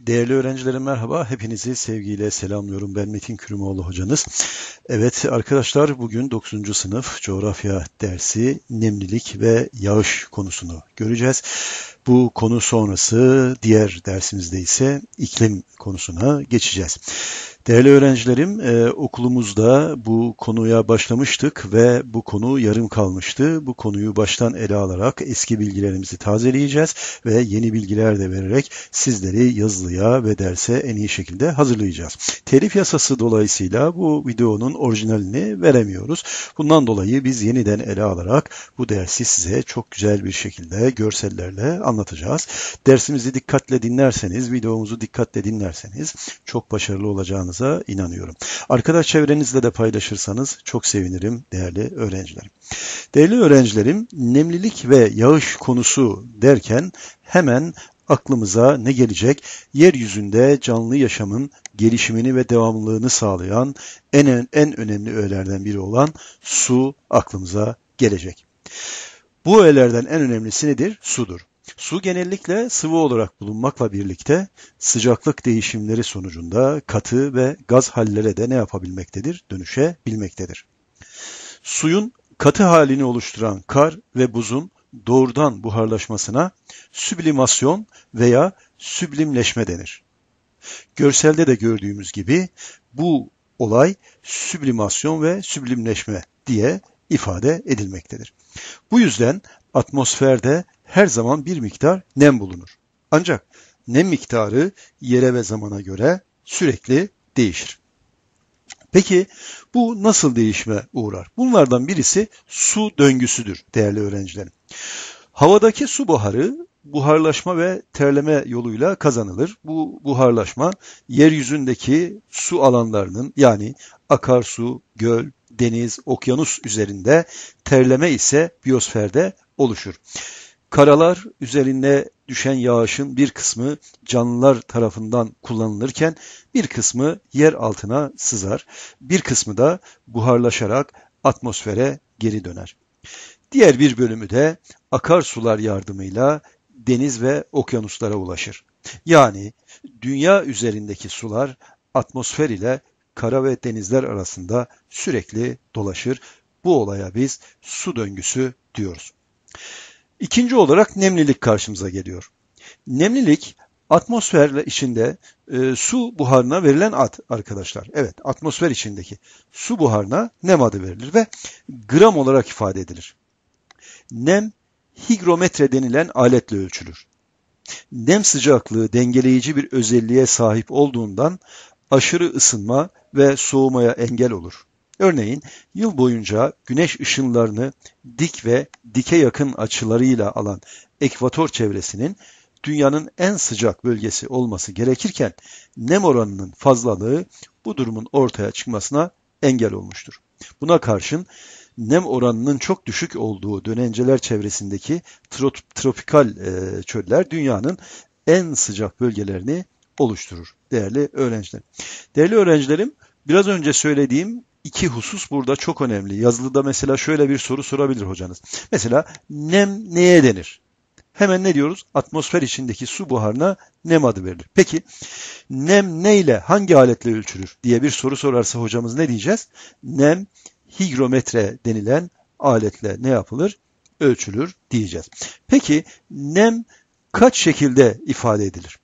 Değerli öğrencilerim merhaba. Hepinizi sevgiyle selamlıyorum. Ben Metin Kürümoğlu hocanız. Evet arkadaşlar bugün 9. sınıf coğrafya dersi nemlilik ve yağış konusunu göreceğiz. Bu konu sonrası diğer dersimizde ise iklim konusuna geçeceğiz. Değerli öğrencilerim, e, okulumuzda bu konuya başlamıştık ve bu konu yarım kalmıştı. Bu konuyu baştan ele alarak eski bilgilerimizi tazeleyeceğiz ve yeni bilgiler de vererek sizleri yazılıya ve derse en iyi şekilde hazırlayacağız. Telif yasası dolayısıyla bu videonun orijinalini veremiyoruz. Bundan dolayı biz yeniden ele alarak bu dersi size çok güzel bir şekilde görsellerle anlatacağız. Dersimizi dikkatle dinlerseniz, videomuzu dikkatle dinlerseniz çok başarılı olacağını olacağınıza inanıyorum. Arkadaş çevrenizle de paylaşırsanız çok sevinirim değerli öğrencilerim. Değerli öğrencilerim, nemlilik ve yağış konusu derken hemen aklımıza ne gelecek? Yeryüzünde canlı yaşamın gelişimini ve devamlılığını sağlayan en, en önemli öğelerden biri olan su aklımıza gelecek. Bu öğelerden en önemlisi nedir? Sudur. Su genellikle sıvı olarak bulunmakla birlikte sıcaklık değişimleri sonucunda katı ve gaz hallere de ne yapabilmektedir? Dönüşebilmektedir. Suyun katı halini oluşturan kar ve buzun doğrudan buharlaşmasına süblimasyon veya süblimleşme denir. Görselde de gördüğümüz gibi bu olay süblimasyon ve süblimleşme diye ifade edilmektedir. Bu yüzden atmosferde her zaman bir miktar nem bulunur. Ancak nem miktarı yere ve zamana göre sürekli değişir. Peki bu nasıl değişme uğrar? Bunlardan birisi su döngüsüdür değerli öğrencilerim. Havadaki su buharı buharlaşma ve terleme yoluyla kazanılır. Bu buharlaşma yeryüzündeki su alanlarının yani akarsu, göl, deniz, okyanus üzerinde terleme ise biyosferde oluşur. Karalar üzerinde düşen yağışın bir kısmı canlılar tarafından kullanılırken bir kısmı yer altına sızar, bir kısmı da buharlaşarak atmosfere geri döner. Diğer bir bölümü de akarsular yardımıyla deniz ve okyanuslara ulaşır. Yani dünya üzerindeki sular atmosfer ile kara ve denizler arasında sürekli dolaşır. Bu olaya biz su döngüsü diyoruz. İkinci olarak nemlilik karşımıza geliyor. Nemlilik atmosferle içinde e, su buharına verilen ad arkadaşlar. Evet atmosfer içindeki su buharına nem adı verilir ve gram olarak ifade edilir. Nem higrometre denilen aletle ölçülür. Nem sıcaklığı dengeleyici bir özelliğe sahip olduğundan aşırı ısınma ve soğumaya engel olur. Örneğin yıl boyunca güneş ışınlarını dik ve dike yakın açılarıyla alan ekvator çevresinin dünyanın en sıcak bölgesi olması gerekirken nem oranının fazlalığı bu durumun ortaya çıkmasına engel olmuştur. Buna karşın nem oranının çok düşük olduğu dönenceler çevresindeki tropikal e, çöller dünyanın en sıcak bölgelerini oluşturur değerli öğrencilerim. Değerli öğrencilerim biraz önce söylediğim iki husus burada çok önemli. Yazılıda mesela şöyle bir soru sorabilir hocanız. Mesela nem neye denir? Hemen ne diyoruz? Atmosfer içindeki su buharına nem adı verilir. Peki nem neyle, hangi aletle ölçülür diye bir soru sorarsa hocamız ne diyeceğiz? Nem higrometre denilen aletle ne yapılır? Ölçülür diyeceğiz. Peki nem kaç şekilde ifade edilir?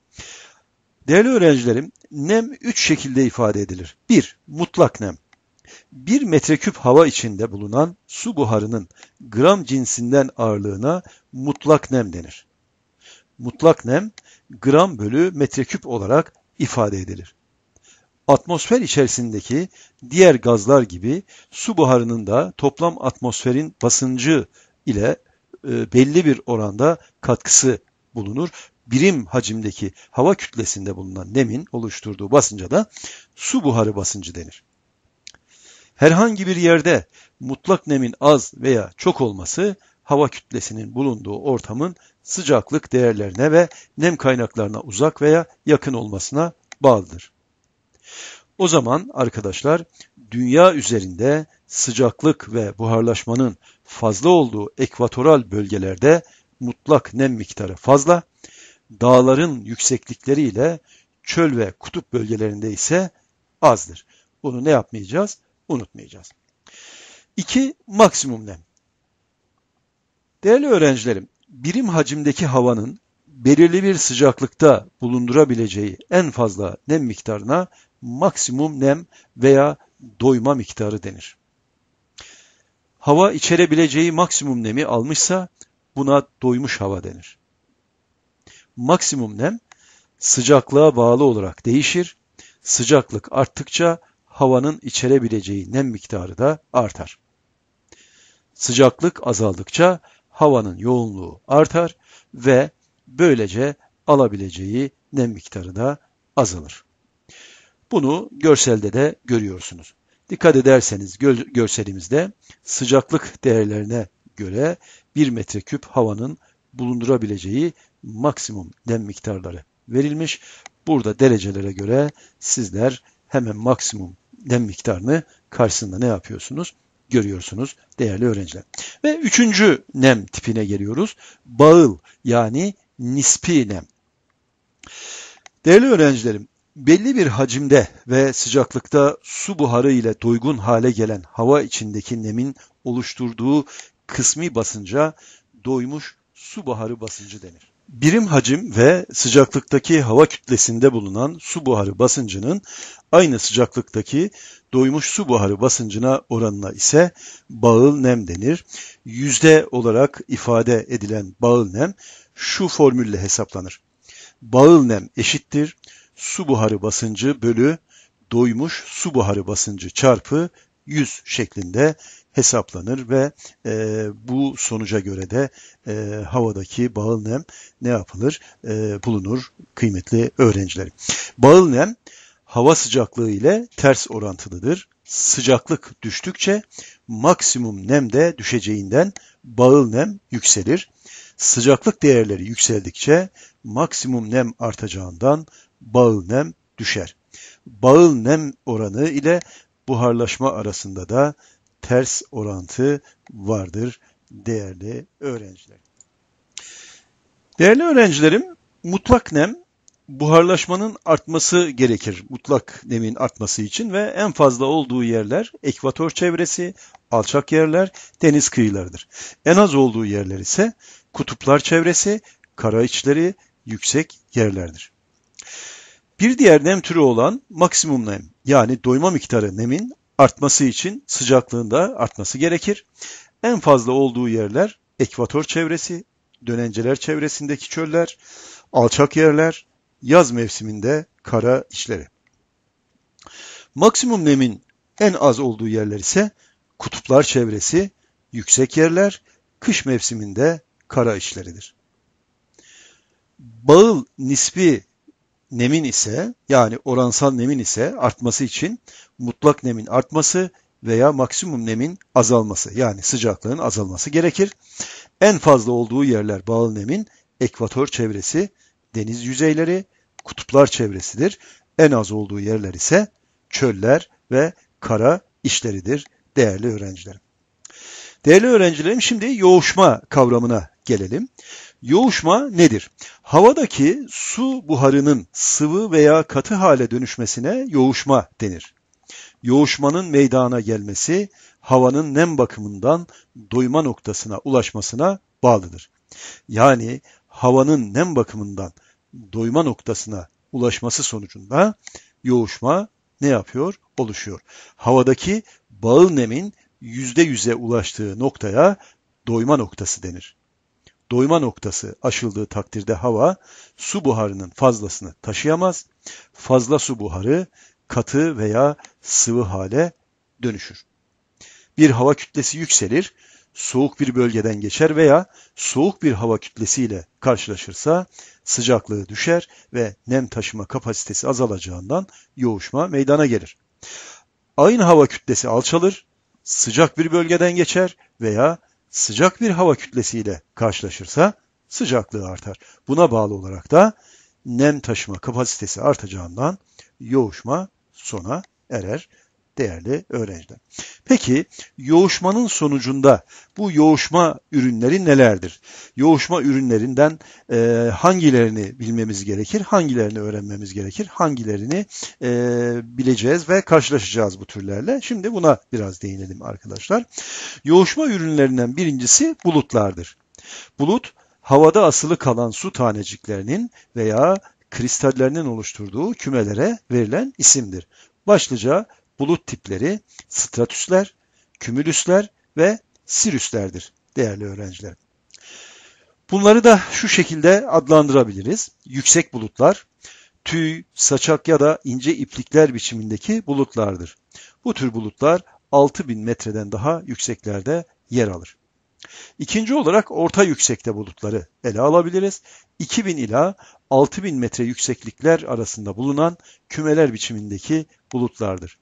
Değerli öğrencilerim, nem üç şekilde ifade edilir. Bir, mutlak nem. 1 metreküp hava içinde bulunan su buharının gram cinsinden ağırlığına mutlak nem denir. Mutlak nem gram bölü metreküp olarak ifade edilir. Atmosfer içerisindeki diğer gazlar gibi su buharının da toplam atmosferin basıncı ile e, belli bir oranda katkısı bulunur. Birim hacimdeki hava kütlesinde bulunan nemin oluşturduğu basınca da su buharı basıncı denir herhangi bir yerde mutlak nemin az veya çok olması hava kütlesinin bulunduğu ortamın sıcaklık değerlerine ve nem kaynaklarına uzak veya yakın olmasına bağlıdır. O zaman arkadaşlar dünya üzerinde sıcaklık ve buharlaşmanın fazla olduğu ekvatoral bölgelerde mutlak nem miktarı fazla, dağların yükseklikleriyle çöl ve kutup bölgelerinde ise azdır. Bunu ne yapmayacağız? unutmayacağız. 2. Maksimum nem. Değerli öğrencilerim, birim hacimdeki havanın belirli bir sıcaklıkta bulundurabileceği en fazla nem miktarına maksimum nem veya doyma miktarı denir. Hava içerebileceği maksimum nemi almışsa buna doymuş hava denir. Maksimum nem sıcaklığa bağlı olarak değişir. Sıcaklık arttıkça havanın içerebileceği nem miktarı da artar. Sıcaklık azaldıkça havanın yoğunluğu artar ve böylece alabileceği nem miktarı da azalır. Bunu görselde de görüyorsunuz. Dikkat ederseniz görselimizde sıcaklık değerlerine göre 1 metreküp havanın bulundurabileceği maksimum nem miktarları verilmiş. Burada derecelere göre sizler hemen maksimum nem miktarını karşısında ne yapıyorsunuz? Görüyorsunuz değerli öğrenciler. Ve üçüncü nem tipine geliyoruz. Bağıl yani nispi nem. Değerli öğrencilerim, belli bir hacimde ve sıcaklıkta su buharı ile doygun hale gelen hava içindeki nemin oluşturduğu kısmi basınca doymuş su buharı basıncı denir birim hacim ve sıcaklıktaki hava kütlesinde bulunan su buharı basıncının aynı sıcaklıktaki doymuş su buharı basıncına oranına ise bağıl nem denir. Yüzde olarak ifade edilen bağıl nem şu formülle hesaplanır. Bağıl nem eşittir su buharı basıncı bölü doymuş su buharı basıncı çarpı 100 şeklinde hesaplanır ve e, bu sonuca göre de e, havadaki bağıl nem ne yapılır? E, bulunur kıymetli öğrencilerim. Bağıl nem hava sıcaklığı ile ters orantılıdır. Sıcaklık düştükçe maksimum nem de düşeceğinden bağıl nem yükselir. Sıcaklık değerleri yükseldikçe maksimum nem artacağından bağıl nem düşer. Bağıl nem oranı ile buharlaşma arasında da ters orantı vardır değerli öğrenciler. Değerli öğrencilerim, mutlak nem buharlaşmanın artması gerekir mutlak nemin artması için ve en fazla olduğu yerler ekvator çevresi, alçak yerler, deniz kıyılarıdır. En az olduğu yerler ise kutuplar çevresi, kara içleri, yüksek yerlerdir. Bir diğer nem türü olan maksimum nem yani doyma miktarı nemin artması için sıcaklığın da artması gerekir. En fazla olduğu yerler ekvator çevresi, dönenceler çevresindeki çöller, alçak yerler, yaz mevsiminde kara içleri. Maksimum nemin en az olduğu yerler ise kutuplar çevresi, yüksek yerler, kış mevsiminde kara içleridir. Bağıl nispi nemin ise yani oransal nemin ise artması için mutlak nemin artması veya maksimum nemin azalması yani sıcaklığın azalması gerekir. En fazla olduğu yerler bağlı nemin ekvator çevresi, deniz yüzeyleri, kutuplar çevresidir. En az olduğu yerler ise çöller ve kara işleridir değerli öğrencilerim. Değerli öğrencilerim şimdi yoğuşma kavramına gelelim. Yoğuşma nedir? Havadaki su buharının sıvı veya katı hale dönüşmesine yoğuşma denir. Yoğuşmanın meydana gelmesi havanın nem bakımından doyma noktasına ulaşmasına bağlıdır. Yani havanın nem bakımından doyma noktasına ulaşması sonucunda yoğuşma ne yapıyor? Oluşuyor. Havadaki bağıl nemin yüzde yüze ulaştığı noktaya doyma noktası denir doyma noktası aşıldığı takdirde hava su buharının fazlasını taşıyamaz. Fazla su buharı katı veya sıvı hale dönüşür. Bir hava kütlesi yükselir, soğuk bir bölgeden geçer veya soğuk bir hava kütlesiyle karşılaşırsa sıcaklığı düşer ve nem taşıma kapasitesi azalacağından yoğuşma meydana gelir. Aynı hava kütlesi alçalır, sıcak bir bölgeden geçer veya sıcak bir hava kütlesiyle karşılaşırsa sıcaklığı artar. Buna bağlı olarak da nem taşıma kapasitesi artacağından yoğuşma sona erer değerli öğrenciler. Peki yoğuşmanın sonucunda bu yoğuşma ürünleri nelerdir? Yoğuşma ürünlerinden e, hangilerini bilmemiz gerekir, hangilerini öğrenmemiz gerekir, hangilerini e, bileceğiz ve karşılaşacağız bu türlerle. Şimdi buna biraz değinelim arkadaşlar. Yoğuşma ürünlerinden birincisi bulutlardır. Bulut havada asılı kalan su taneciklerinin veya kristallerinin oluşturduğu kümelere verilen isimdir. Başlıca bulut tipleri stratüsler, kümülüsler ve sirüslerdir değerli öğrenciler. Bunları da şu şekilde adlandırabiliriz. Yüksek bulutlar, tüy, saçak ya da ince iplikler biçimindeki bulutlardır. Bu tür bulutlar 6000 metreden daha yükseklerde yer alır. İkinci olarak orta yüksekte bulutları ele alabiliriz. 2000 ila 6000 metre yükseklikler arasında bulunan kümeler biçimindeki bulutlardır.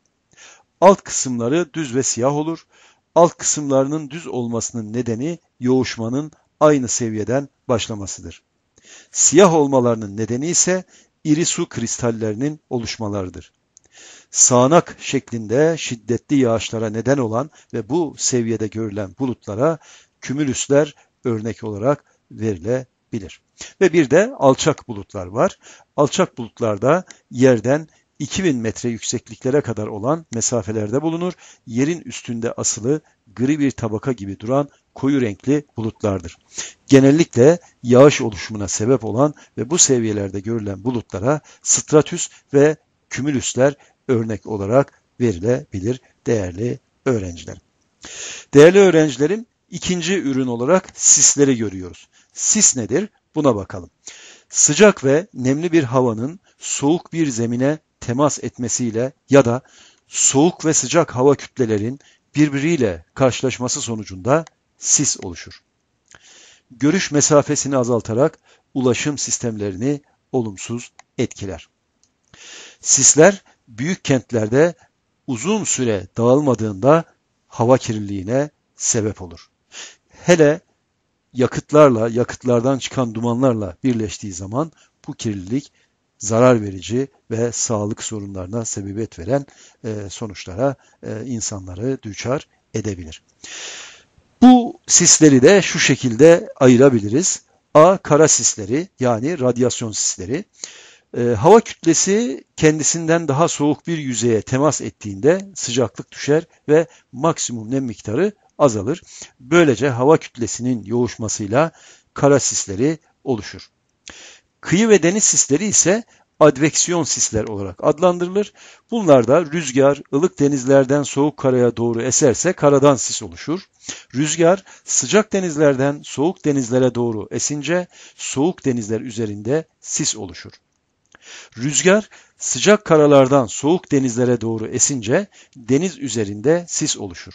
Alt kısımları düz ve siyah olur. Alt kısımlarının düz olmasının nedeni yoğuşmanın aynı seviyeden başlamasıdır. Siyah olmalarının nedeni ise iri su kristallerinin oluşmalarıdır. Sağnak şeklinde şiddetli yağışlara neden olan ve bu seviyede görülen bulutlara kümülüsler örnek olarak verilebilir. Ve bir de alçak bulutlar var. Alçak bulutlarda yerden 2000 metre yüksekliklere kadar olan mesafelerde bulunur. Yerin üstünde asılı gri bir tabaka gibi duran koyu renkli bulutlardır. Genellikle yağış oluşumuna sebep olan ve bu seviyelerde görülen bulutlara stratüs ve kümülüsler örnek olarak verilebilir değerli öğrencilerim. Değerli öğrencilerim, ikinci ürün olarak sisleri görüyoruz. Sis nedir? Buna bakalım. Sıcak ve nemli bir havanın soğuk bir zemine temas etmesiyle ya da soğuk ve sıcak hava kütlelerin birbiriyle karşılaşması sonucunda sis oluşur. Görüş mesafesini azaltarak ulaşım sistemlerini olumsuz etkiler. Sisler büyük kentlerde uzun süre dağılmadığında hava kirliliğine sebep olur. Hele yakıtlarla, yakıtlardan çıkan dumanlarla birleştiği zaman bu kirlilik zarar verici ve sağlık sorunlarına sebebiyet veren e, sonuçlara e, insanları düçar edebilir. Bu sisleri de şu şekilde ayırabiliriz. A. Kara sisleri yani radyasyon sisleri. E, hava kütlesi kendisinden daha soğuk bir yüzeye temas ettiğinde sıcaklık düşer ve maksimum nem miktarı azalır. Böylece hava kütlesinin yoğuşmasıyla kara sisleri oluşur. Kıyı ve deniz sisleri ise adveksiyon sisler olarak adlandırılır. Bunlar da rüzgar ılık denizlerden soğuk karaya doğru eserse karadan sis oluşur. Rüzgar sıcak denizlerden soğuk denizlere doğru esince soğuk denizler üzerinde sis oluşur. Rüzgar sıcak karalardan soğuk denizlere doğru esince deniz üzerinde sis oluşur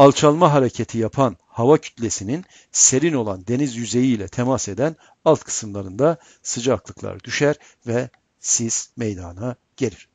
alçalma hareketi yapan hava kütlesinin serin olan deniz yüzeyiyle temas eden alt kısımlarında sıcaklıklar düşer ve sis meydana gelir.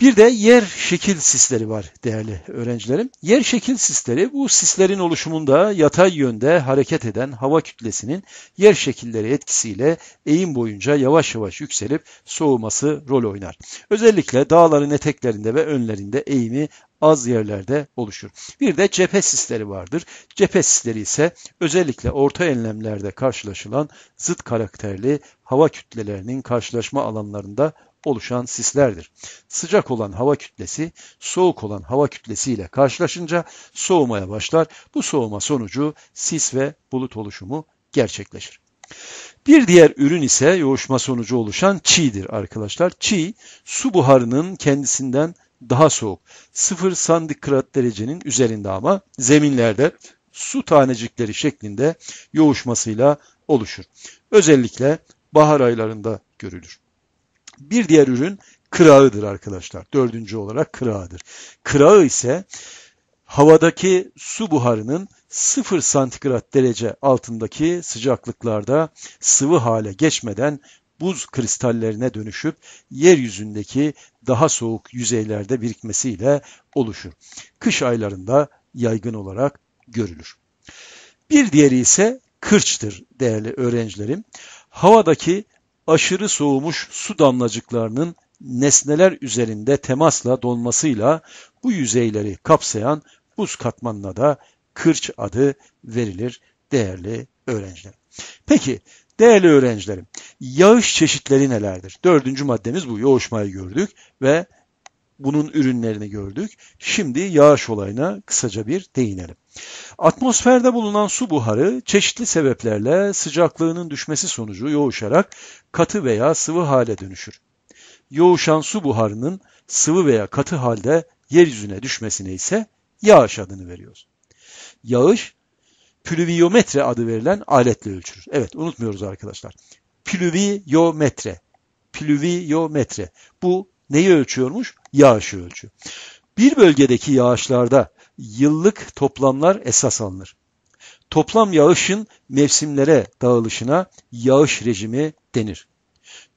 Bir de yer şekil sisleri var değerli öğrencilerim. Yer şekil sisleri bu sislerin oluşumunda yatay yönde hareket eden hava kütlesinin yer şekilleri etkisiyle eğim boyunca yavaş yavaş yükselip soğuması rol oynar. Özellikle dağların eteklerinde ve önlerinde eğimi az yerlerde oluşur. Bir de cephe sisleri vardır. Cephe sisleri ise özellikle orta enlemlerde karşılaşılan zıt karakterli hava kütlelerinin karşılaşma alanlarında oluşan sislerdir. Sıcak olan hava kütlesi soğuk olan hava kütlesi ile karşılaşınca soğumaya başlar. Bu soğuma sonucu sis ve bulut oluşumu gerçekleşir. Bir diğer ürün ise yoğuşma sonucu oluşan çiğdir arkadaşlar. Çiğ, su buharının kendisinden daha soğuk. 0 santigrat derecenin üzerinde ama zeminlerde su tanecikleri şeklinde yoğuşmasıyla oluşur. Özellikle bahar aylarında görülür. Bir diğer ürün kırağıdır arkadaşlar. Dördüncü olarak kırağıdır. Kırağı ise havadaki su buharının 0 santigrat derece altındaki sıcaklıklarda sıvı hale geçmeden buz kristallerine dönüşüp yeryüzündeki daha soğuk yüzeylerde birikmesiyle oluşur. Kış aylarında yaygın olarak görülür. Bir diğeri ise kırçtır değerli öğrencilerim. Havadaki aşırı soğumuş su damlacıklarının nesneler üzerinde temasla donmasıyla bu yüzeyleri kapsayan buz katmanına da kırç adı verilir değerli öğrenciler. Peki Değerli öğrencilerim, yağış çeşitleri nelerdir? Dördüncü maddemiz bu. Yoğuşmayı gördük ve bunun ürünlerini gördük. Şimdi yağış olayına kısaca bir değinelim. Atmosferde bulunan su buharı çeşitli sebeplerle sıcaklığının düşmesi sonucu yoğuşarak katı veya sıvı hale dönüşür. Yoğuşan su buharının sıvı veya katı halde yeryüzüne düşmesine ise yağış adını veriyoruz. Yağış plüviyometre adı verilen aletle ölçülür. Evet unutmuyoruz arkadaşlar. Plüviyometre. Plüviyometre. Bu neyi ölçüyormuş? Yağışı ölçüyor. Bir bölgedeki yağışlarda yıllık toplamlar esas alınır. Toplam yağışın mevsimlere dağılışına yağış rejimi denir.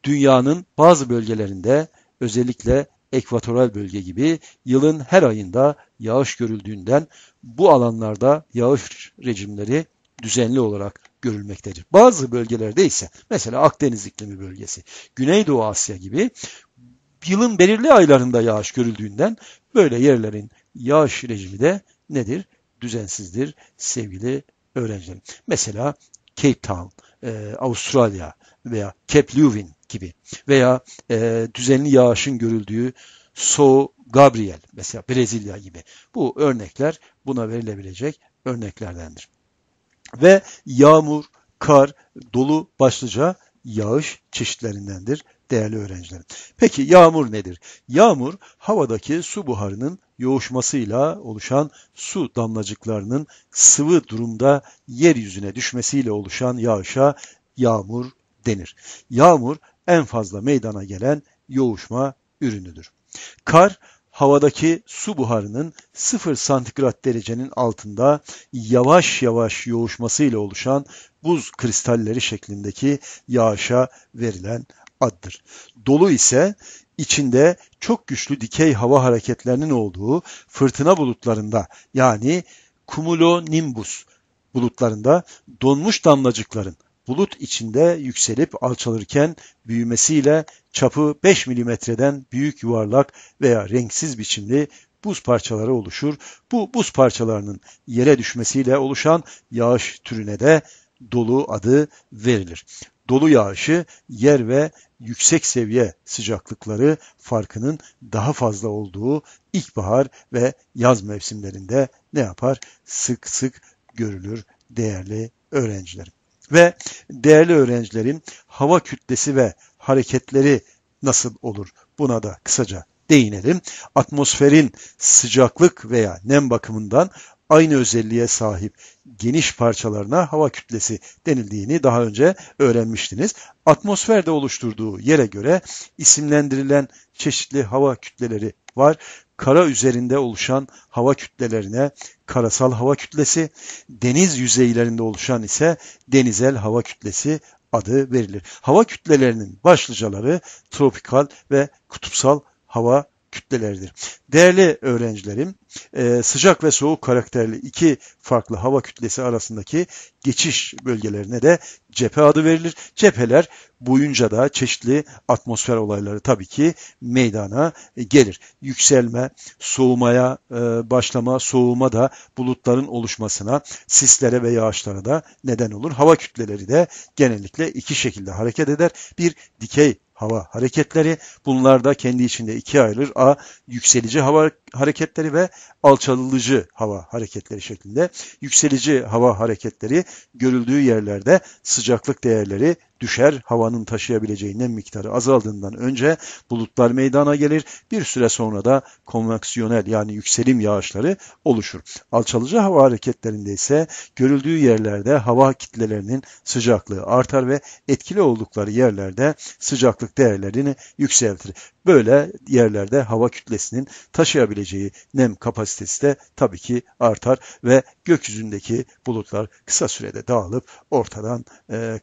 Dünyanın bazı bölgelerinde özellikle ekvatoral bölge gibi yılın her ayında yağış görüldüğünden bu alanlarda yağış rejimleri düzenli olarak görülmektedir. Bazı bölgelerde ise mesela Akdeniz iklimi bölgesi, Güneydoğu Asya gibi yılın belirli aylarında yağış görüldüğünden böyle yerlerin yağış rejimi de nedir? Düzensizdir sevgili öğrencilerim. Mesela Cape Town, e, Avustralya veya Cape Leuwin gibi veya e, düzenli yağışın görüldüğü So Gabriel mesela Brezilya gibi. Bu örnekler buna verilebilecek örneklerdendir. Ve yağmur, kar, dolu başlıca yağış çeşitlerindendir değerli öğrencilerim. Peki yağmur nedir? Yağmur havadaki su buharının yoğuşmasıyla oluşan su damlacıklarının sıvı durumda yeryüzüne düşmesiyle oluşan yağışa yağmur denir. Yağmur en fazla meydana gelen yoğuşma ürünüdür. Kar, havadaki su buharının 0 santigrat derecenin altında yavaş yavaş yoğuşmasıyla oluşan buz kristalleri şeklindeki yağışa verilen addır. Dolu ise içinde çok güçlü dikey hava hareketlerinin olduğu fırtına bulutlarında yani cumulonimbus bulutlarında donmuş damlacıkların bulut içinde yükselip alçalırken büyümesiyle çapı 5 milimetreden büyük yuvarlak veya renksiz biçimli buz parçaları oluşur. Bu buz parçalarının yere düşmesiyle oluşan yağış türüne de dolu adı verilir. Dolu yağışı yer ve yüksek seviye sıcaklıkları farkının daha fazla olduğu ilkbahar ve yaz mevsimlerinde ne yapar? Sık sık görülür değerli öğrencilerim ve değerli öğrencilerin hava kütlesi ve hareketleri nasıl olur? Buna da kısaca değinelim. Atmosferin sıcaklık veya nem bakımından aynı özelliğe sahip geniş parçalarına hava kütlesi denildiğini daha önce öğrenmiştiniz. Atmosferde oluşturduğu yere göre isimlendirilen çeşitli hava kütleleri var. Kara üzerinde oluşan hava kütlelerine karasal hava kütlesi, deniz yüzeylerinde oluşan ise denizel hava kütlesi adı verilir. Hava kütlelerinin başlıcaları tropikal ve kutupsal hava kütlelerdir. Değerli öğrencilerim, e, sıcak ve soğuk karakterli iki farklı hava kütlesi arasındaki geçiş bölgelerine de cephe adı verilir. Cepheler boyunca da çeşitli atmosfer olayları tabii ki meydana gelir. Yükselme, soğumaya e, başlama, soğuma da bulutların oluşmasına, sislere ve yağışlara da neden olur. Hava kütleleri de genellikle iki şekilde hareket eder. Bir dikey hava hareketleri. Bunlar da kendi içinde ikiye ayrılır. A. Yükselici hava hareketleri ve alçalıcı hava hareketleri şeklinde yükselici hava hareketleri görüldüğü yerlerde sıcaklık değerleri düşer, havanın taşıyabileceği nem miktarı azaldığından önce bulutlar meydana gelir. Bir süre sonra da konveksiyonel yani yükselim yağışları oluşur. Alçalıcı hava hareketlerinde ise görüldüğü yerlerde hava kitlelerinin sıcaklığı artar ve etkili oldukları yerlerde sıcaklık değerlerini yükseltir. Böyle yerlerde hava kütlesinin taşıyabileceği nem kapasitesi de tabii ki artar ve gökyüzündeki bulutlar kısa sürede dağılıp ortadan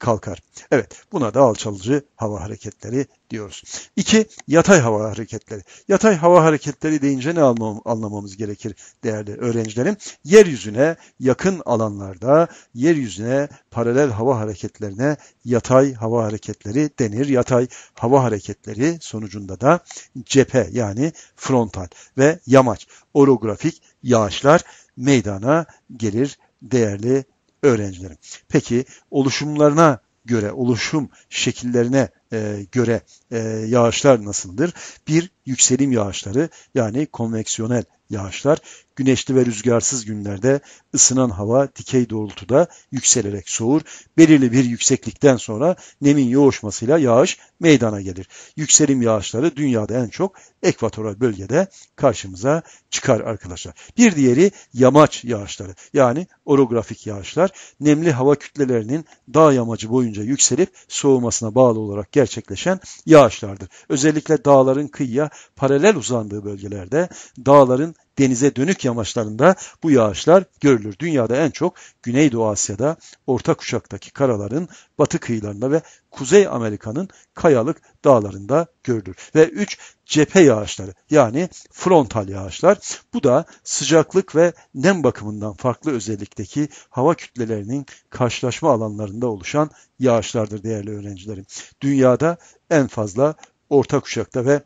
kalkar. Evet buna da alçalıcı hava hareketleri diyoruz. İki, yatay hava hareketleri. Yatay hava hareketleri deyince ne anlamamız gerekir değerli öğrencilerim? Yeryüzüne yakın alanlarda yeryüzüne paralel hava hareketlerine yatay hava hareketleri denir. Yatay hava hareketleri sonucunda da cephe yani frontal ve yamaç orografik yağışlar meydana gelir değerli öğrencilerim. Peki oluşumlarına göre, oluşum şekillerine e, göre e, yağışlar nasıldır? Bir, yükselim yağışları yani konveksiyonel yağışlar güneşli ve rüzgarsız günlerde ısınan hava dikey doğrultuda yükselerek soğur. Belirli bir yükseklikten sonra nemin yoğuşmasıyla yağış meydana gelir. Yükselim yağışları dünyada en çok ekvatoral bölgede karşımıza çıkar arkadaşlar. Bir diğeri yamaç yağışları yani orografik yağışlar nemli hava kütlelerinin dağ yamacı boyunca yükselip soğumasına bağlı olarak gerçekleşen yağışlardır. Özellikle dağların kıyıya paralel uzandığı bölgelerde dağların denize dönük yamaçlarında bu yağışlar görülür. Dünyada en çok Güneydoğu Asya'da, orta kuşaktaki karaların batı kıyılarında ve Kuzey Amerika'nın kayalık dağlarında görülür. Ve 3 cephe yağışları yani frontal yağışlar. Bu da sıcaklık ve nem bakımından farklı özellikteki hava kütlelerinin karşılaşma alanlarında oluşan yağışlardır değerli öğrencilerim. Dünyada en fazla orta kuşakta ve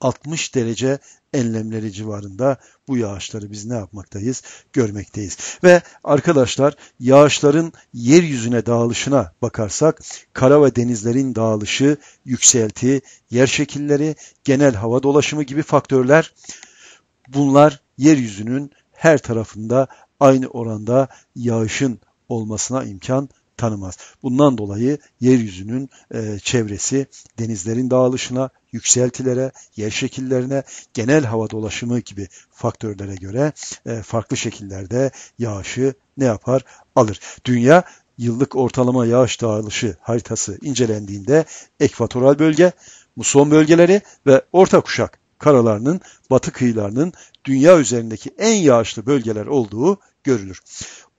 60 derece enlemleri civarında bu yağışları biz ne yapmaktayız? Görmekteyiz. Ve arkadaşlar yağışların yeryüzüne dağılışına bakarsak kara ve denizlerin dağılışı, yükselti, yer şekilleri, genel hava dolaşımı gibi faktörler bunlar yeryüzünün her tarafında aynı oranda yağışın olmasına imkan tanımaz. Bundan dolayı yeryüzünün e, çevresi denizlerin dağılışına, yükseltilere, yer şekillerine, genel hava dolaşımı gibi faktörlere göre e, farklı şekillerde yağışı ne yapar? Alır. Dünya yıllık ortalama yağış dağılışı haritası incelendiğinde ekvatoral bölge, muson bölgeleri ve orta kuşak karalarının batı kıyılarının dünya üzerindeki en yağışlı bölgeler olduğu görülür.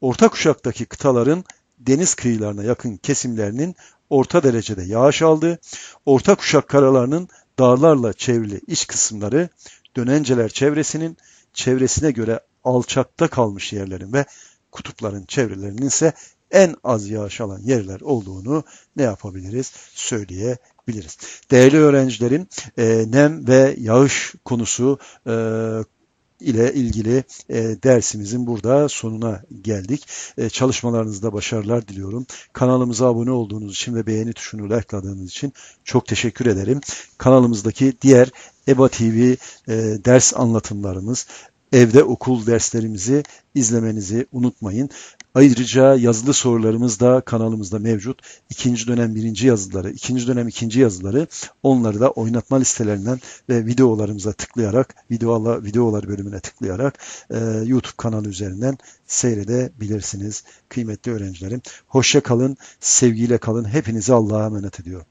Orta kuşaktaki kıtaların deniz kıyılarına yakın kesimlerinin orta derecede yağış aldığı, orta kuşak karalarının dağlarla çevrili iç kısımları, dönenceler çevresinin çevresine göre alçakta kalmış yerlerin ve kutupların çevrelerinin ise en az yağış alan yerler olduğunu ne yapabiliriz? Söyleyebiliriz. Değerli öğrencilerin e, nem ve yağış konusu e, ile ilgili e, dersimizin burada sonuna geldik. E, çalışmalarınızda başarılar diliyorum. Kanalımıza abone olduğunuz için ve beğeni tuşunu likeladığınız için çok teşekkür ederim. Kanalımızdaki diğer EBA TV e, ders anlatımlarımız, evde okul derslerimizi izlemenizi unutmayın. Ayrıca yazılı sorularımız da kanalımızda mevcut. İkinci dönem birinci yazıları, ikinci dönem ikinci yazıları onları da oynatma listelerinden ve videolarımıza tıklayarak, videolar, videolar bölümüne tıklayarak e, YouTube kanalı üzerinden seyredebilirsiniz kıymetli öğrencilerim. Hoşça kalın, sevgiyle kalın. Hepinizi Allah'a emanet ediyorum.